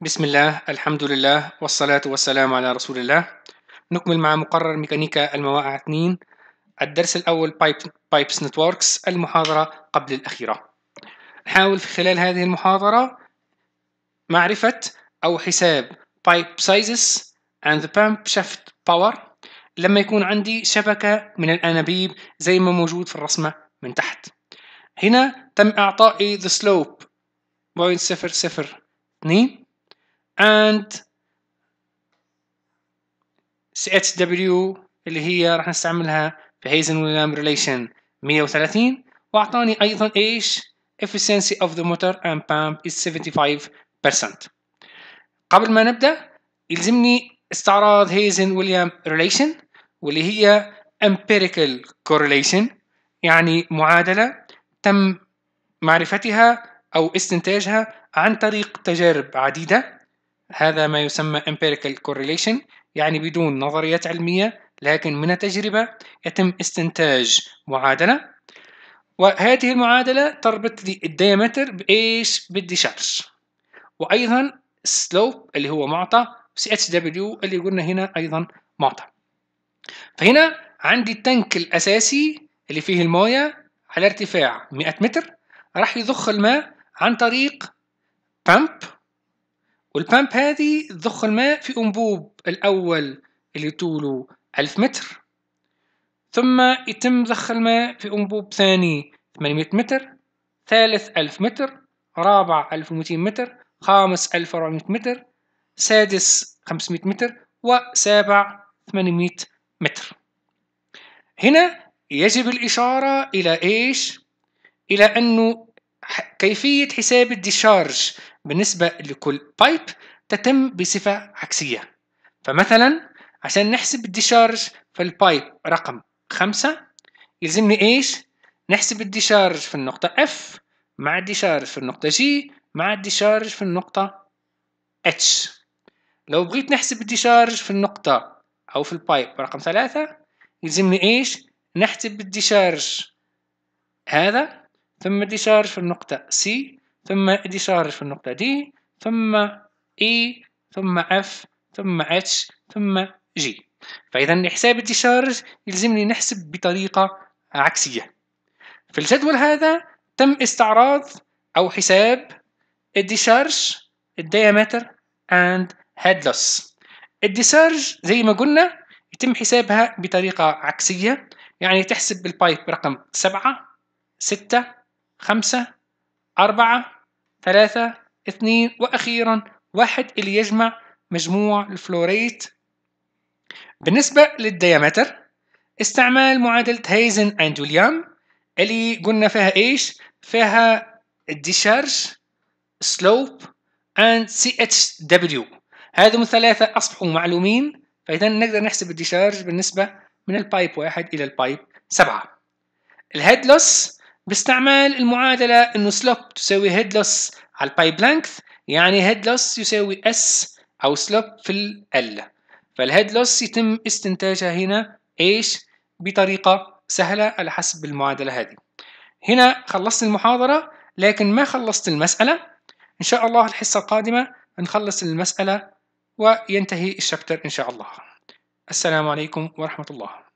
بسم الله الحمد لله والصلاة والسلام على رسول الله نكمل مع مقرر ميكانيكا المواقع 2 الدرس الأول Pipes بايبس نتوركس المحاضرة قبل الأخيرة نحاول في خلال هذه المحاضرة معرفة أو حساب بايب سايزز and the pump shaft power لما يكون عندي شبكة من الأنابيب زي ما موجود في الرسمة من تحت هنا تم إعطائي the slope 0.002 and CHW اللي هي راح نستعملها في هيزن ولام ريليشن 130 واعطاني ايضا ايش efficiency of the motor and pump is 75% قبل ما نبدا يلزمني استعراض هيزن ويليام ريليشن واللي هي empirical correlation يعني معادلة تم معرفتها أو استنتاجها عن طريق تجارب عديدة هذا ما يسمى empirical correlation يعني بدون نظريات علمية لكن من التجربة يتم استنتاج معادلة وهذه المعادلة تربط لي الديامتر بإيش؟ بالديشارج وأيضا السلوب اللي هو معطى سي اتش دبليو اللي قلنا هنا أيضا معطى فهنا عندي التنك الأساسي اللي فيه الموية على ارتفاع 100 متر راح يضخ الماء عن طريق بامب والبامب هذه تضخ الماء في أنبوب الأول اللي طوله ألف متر ثم يتم ضخ الماء في أنبوب ثاني 800 متر ثالث ألف متر رابع ومتين متر خامس 1400 متر سادس 500 متر وسابع 800 متر هنا يجب الإشارة إلى إيش؟ إلى أنه كيفية حساب الديشارج بالنسبة لكل بايب تتم بصفة عكسية فمثلا عشان نحسب الديشارج البايب رقم خمسة يلزمني ايش؟ نحسب الديشارج في النقطة F مع الديشارج في النقطة G مع الديشارج في النقطة H لو بغيت نحسب الديشارج في النقطة أو في البايب رقم ثلاثة يلزمني ايش؟ نحسب الديشارج هذا ثم شارج في النقطة C ثم شارج في النقطة D ثم E ثم F ثم H ثم G فإذا حساب شارج يلزمني نحسب بطريقة عكسية في الجدول هذا تم استعراض أو حساب الديشارج الديامتر and head loss الديشارج زي ما قلنا يتم حسابها بطريقة عكسية يعني تحسب البايب رقم سبعة ستة خمسة أربعة ثلاثة اثنين وأخيرا واحد اللي يجمع مجموع الفلوريت بالنسبة للديامتر استعمال معادلة هايزن أند ويليام اللي قلنا فيها إيش؟ فيها الديشارج سلوب أند سي اتش دبليو هذم الثلاثة أصبحوا معلومين فإذا نقدر نحسب الديشارج بالنسبة من البايب واحد إلى البايب سبعة الهيد لوس باستعمال المعادلة انه سلوب تساوي هيد لوس على البايب لينث يعني هيد لوس يساوي اس او سلوب في القلة فالهيد لوس يتم استنتاجها هنا ايش بطريقة سهلة على حسب المعادلة هذه هنا خلصت المحاضرة لكن ما خلصت المسألة إن شاء الله الحصة القادمة نخلص المسألة وينتهي الشابتر إن شاء الله السلام عليكم ورحمة الله